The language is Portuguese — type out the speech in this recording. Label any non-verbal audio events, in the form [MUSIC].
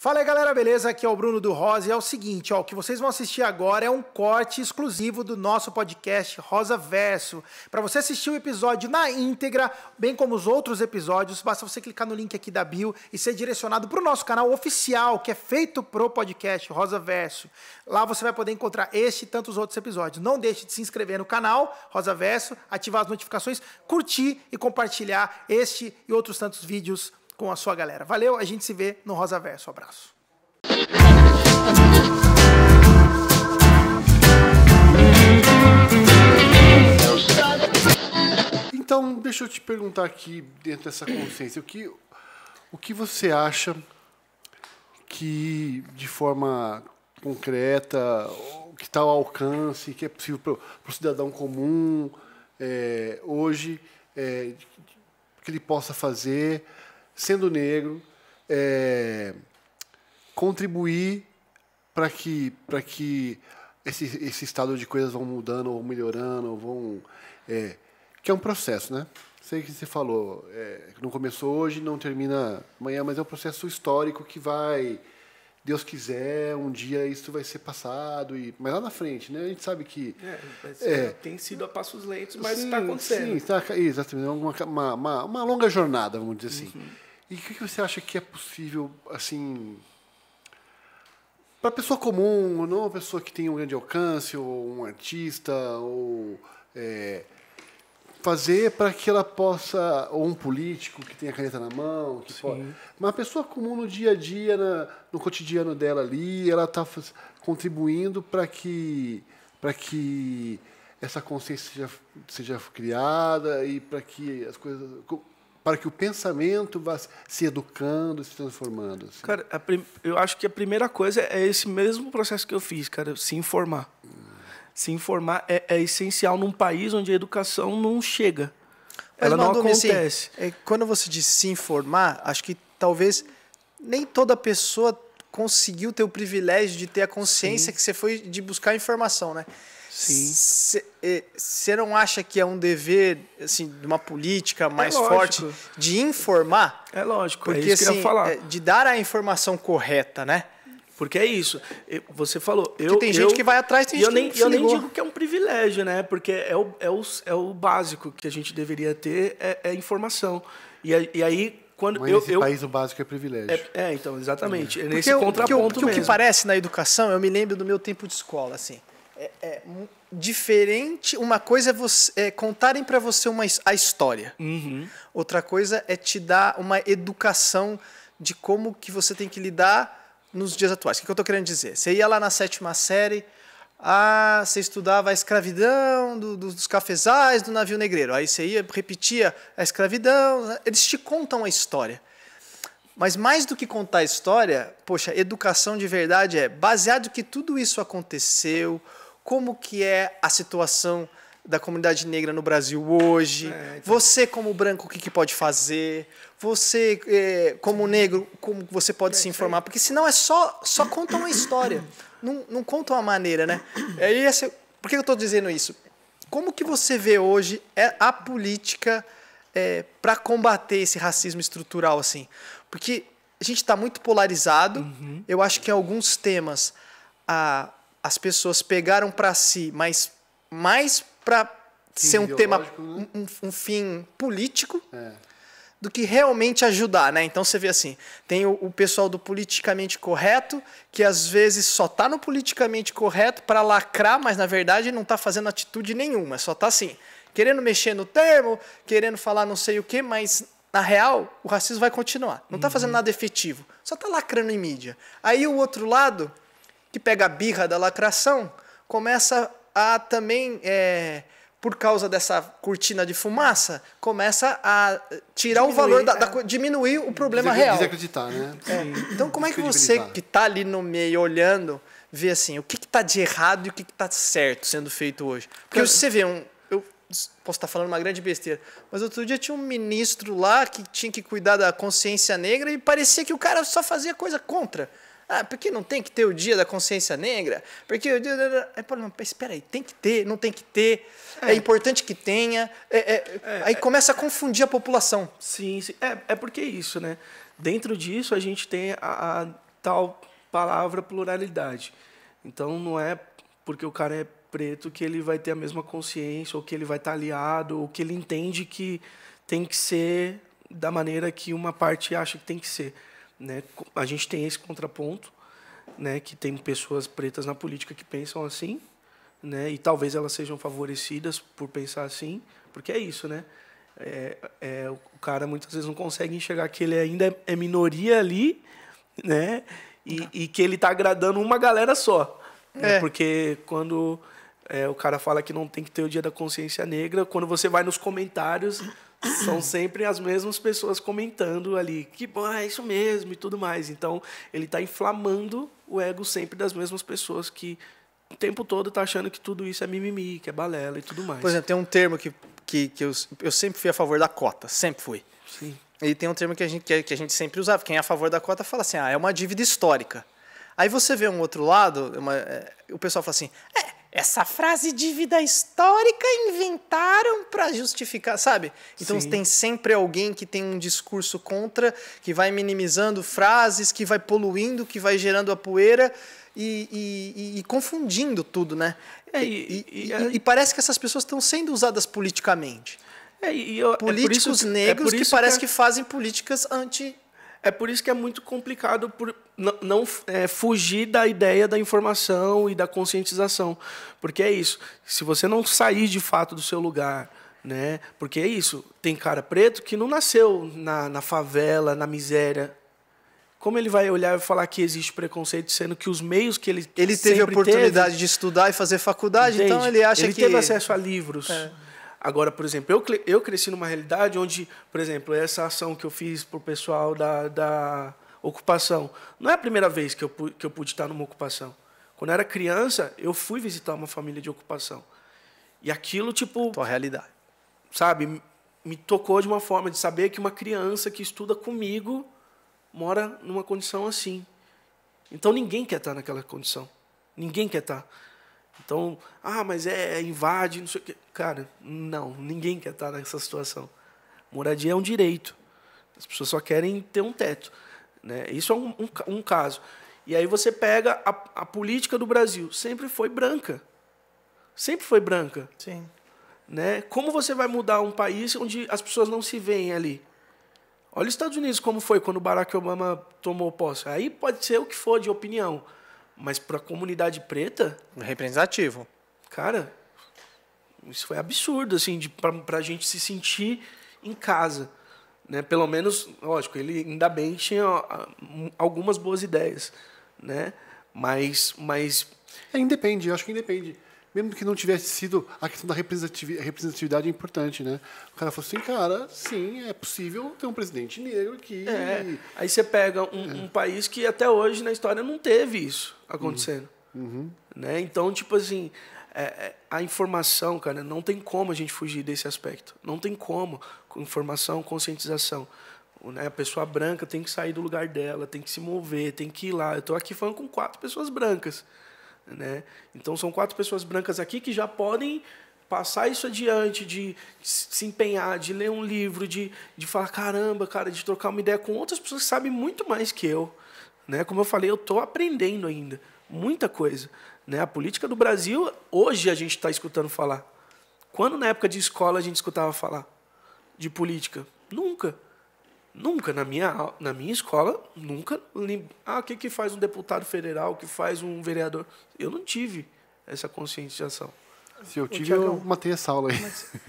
Fala aí galera, beleza? Aqui é o Bruno do Rosa e é o seguinte, ó, o que vocês vão assistir agora é um corte exclusivo do nosso podcast Rosa Verso. Para você assistir o episódio na íntegra, bem como os outros episódios, basta você clicar no link aqui da bio e ser direcionado para o nosso canal oficial, que é feito pro podcast Rosa Verso. Lá você vai poder encontrar este e tantos outros episódios. Não deixe de se inscrever no canal Rosa Verso, ativar as notificações, curtir e compartilhar este e outros tantos vídeos com a sua galera. Valeu, a gente se vê no Rosa Verso. Abraço. Então, deixa eu te perguntar aqui, dentro dessa consciência, o que, o que você acha que, de forma concreta, que está ao alcance, que é possível para o cidadão comum é, hoje, é, que ele possa fazer sendo negro, é, contribuir para que, pra que esse, esse estado de coisas vão mudando ou melhorando, vão. É, que é um processo, né? Sei que você falou, é, não começou hoje, não termina amanhã, mas é um processo histórico que vai. Deus quiser, um dia isso vai ser passado, e, mas lá na frente, né? A gente sabe que. É, é tem sido a passos lentos, mas está acontecendo. Sim, tá, exatamente. É uma, uma, uma, longa jornada, vamos dizer assim. Uhum. E o que, que você acha que é possível, assim, para pessoa comum, não uma pessoa que tem um grande alcance, ou um artista, ou é, fazer para que ela possa, ou um político que tem a caneta na mão, que pode, uma pessoa comum no dia a dia, na, no cotidiano dela ali, ela está contribuindo para que, para que essa consciência seja, seja criada e para que as coisas para que o pensamento vá se educando, se transformando. Assim. Cara, prim... eu acho que a primeira coisa é esse mesmo processo que eu fiz, cara, se informar. Hum. Se informar é, é, essencial num país onde a educação não chega. Mas, Ela não assim, acontece. Assim, é, quando você diz se informar, acho que talvez nem toda pessoa conseguiu ter o privilégio de ter a consciência Sim. que você foi de buscar informação, né? Sim. Você é, não acha que é um dever assim, de uma política é mais é forte de informar? É lógico, é porque, é isso que assim, eu ia assim, falar. De dar a informação correta, né? Porque é isso. Você falou. Porque eu, tem gente eu, que vai atrás, tem gente eu nem, que Eu nem digo que é um privilégio, né? Porque é o, é o, é o básico que a gente deveria ter é, é informação. E, e aí, quando Mas eu, nesse eu, país o básico é privilégio. É, é então, exatamente. É. nesse contraponto porque eu, porque mesmo. O que parece na educação, eu me lembro do meu tempo de escola, assim é, é, diferente. Uma coisa é, você, é contarem para você uma, a história. Uhum. Outra coisa é te dar uma educação de como que você tem que lidar nos dias atuais. O que, que eu estou querendo dizer? Você ia lá na sétima série, ah, você estudava a escravidão do, do, dos cafezais do navio negreiro. Aí você ia, repetia a escravidão. Né? Eles te contam a história. Mas mais do que contar a história, poxa, educação de verdade é baseado que tudo isso aconteceu, como que é a situação da comunidade negra no Brasil hoje. É, então... Você, como branco, o que, que pode fazer? Você, é, como negro, como você pode é, se informar? Porque senão é só, só conta uma história, [CLEARS THROAT] não, não conta uma maneira, né? É, e essa, por que eu estou dizendo isso? Como que você vê hoje é, a política é, para combater esse racismo estrutural, assim? Porque a gente está muito polarizado. Uhum. Eu acho que em alguns temas a, as pessoas pegaram para si, mas mais para ser um tema, né? um, um, fim político, é. do que realmente ajudar, né? Então você vê assim, tem o, o pessoal do politicamente correto, que às vezes só está no politicamente correto para lacrar, mas na verdade não está fazendo atitude nenhuma, só está assim, querendo mexer no termo, querendo falar não sei o que, mas na real, o racismo vai continuar. Não está uhum. fazendo nada efetivo, só está lacrando em mídia. Aí o outro lado que pega a birra da lacração, começa a também, é, por causa dessa cortina de fumaça, começa a tirar diminuir, o valor, da, da, é. diminuir o problema real. Desacreditar, né? É. Então, como é que você que está ali no meio olhando, vê assim, o que está de errado e o que está certo sendo feito hoje? Porque você vê um, posso estar tá falando uma grande besteira, mas outro dia tinha um ministro lá que tinha que cuidar da consciência negra e parecia que o cara só fazia coisa contra. Ah, porque não tem que ter o dia da consciência negra? Porque o dia. Aí, não, espera aí, tem que ter, não tem que ter, é, é importante que tenha. É, é, é aí é. começa a confundir a população. Sim, sim. É, é porque é isso, né? Dentro disso a gente tem a, a tal palavra pluralidade. Então não é porque o cara é preto que ele vai ter a mesma consciência, ou que ele vai estar tá aliado, ou que ele entende que tem que ser da maneira que uma parte acha que tem que ser. Né? A gente tem esse contraponto, né? que tem pessoas pretas na política que pensam assim, né? e talvez elas sejam favorecidas por pensar assim, porque é isso, né? É, é, o cara muitas vezes não consegue enxergar que ele ainda é, é minoria ali, né? E, tá. e que ele está agradando uma galera só. Né, é. Né? Porque quando é, o cara fala que não tem que ter o dia da consciência negra, quando você vai nos comentários são sempre as mesmas pessoas comentando ali que bom, é isso mesmo e tudo mais. Então, ele está inflamando o ego sempre das mesmas pessoas que o tempo todo está achando que tudo isso é mimimi, que é balela e tudo mais. Por exemplo, tem um termo que, que, que eu, eu sempre fui a favor da cota, sempre fui. Sim. E tem um termo que a, gente, que a gente sempre usava. Quem é a favor da cota fala assim: ah, é uma dívida histórica. Aí você vê um outro lado, uma, é, o pessoal fala assim: é, essa frase dívida histórica inventaram para justificar, sabe? Então Sim. tem sempre alguém que tem um discurso contra, que vai minimizando frases, que vai poluindo, que vai gerando a poeira e, e, e, e confundindo tudo, né? É, e é parece que essas pessoas estão sendo usadas politicamente. É, eu, é Políticos é negros é que, que parece que, fazem políticas anti é por isso que é muito complicado por não, não é, fugir da ideia da informação e da conscientização. Porque é isso. Se você não sair de fato do seu lugar, né? Porque é isso. Tem cara preto que não nasceu na, na favela, na miséria. Como ele vai olhar e falar que existe preconceito, sendo que os meios que ele Ele teve a oportunidade teve, de estudar e fazer faculdade, então entende? então ele acha ele que... Ele teve acesso a livros. É Agora, por exemplo, eu, eu cresci numa realidade onde, por exemplo, essa ação que eu fiz para o pessoal da, da ocupação, não é a primeira vez que eu, que eu pude estar numa ocupação. Quando eu era criança, eu fui visitar uma família de ocupação. E aquilo, tipo. Tua realidade. Sabe? Me tocou de uma forma de saber que uma criança que estuda comigo mora numa condição assim. Então ninguém quer estar naquela condição. Ninguém quer estar. Então, ah, mas é, é, invade, não sei o quê. Cara, não, ninguém quer estar nessa situação. Moradia é um direito. As pessoas só querem ter um teto. Né? Isso é um, um, um caso. E aí você pega a, a, política do Brasil, sempre foi branca. Sempre foi branca. Sim. Né? Como você vai mudar um país onde as pessoas não se veem ali? Olha os Estados Unidos como foi quando Barack Obama tomou posse. Aí pode ser o que for de opinião. Mas para a comunidade preta. Representativo. Cara, isso foi absurdo, assim, para a gente se sentir em casa. Né? Pelo menos, lógico, ele ainda bem tinha ah, algumas boas ideias, né? Mas, mas... É, independe, eu acho que independe mesmo que não tivesse sido a questão da representatividade, é importante, né? O cara falou assim, cara, sim, é possível ter um presidente negro que... É, aí você pega um, é. um, país que até hoje na história não teve isso acontecendo, uhum. uhum. né? Então, tipo assim, é, é, a informação, cara, não tem como a gente fugir desse aspecto, não tem como, informação, conscientização, né? A pessoa branca tem que sair do lugar dela, tem que se mover, tem que ir lá. Eu estou aqui falando com quatro pessoas brancas, né? Então são quatro pessoas brancas aqui que já podem passar isso adiante, de se empenhar, de ler um livro, de, de falar, caramba, cara, de trocar uma ideia com outras pessoas que sabem muito mais que eu. Né? Como eu falei, eu estou aprendendo ainda muita coisa. Né? A política do Brasil, hoje a gente está escutando falar. Quando na época de escola a gente escutava falar de política? Nunca. Nunca, na minha, na minha escola, nunca. Ah, o que, que faz um deputado federal, o que faz um vereador? Eu não tive essa conscientização. Se eu tive, eu matei essa aula aí. Mas,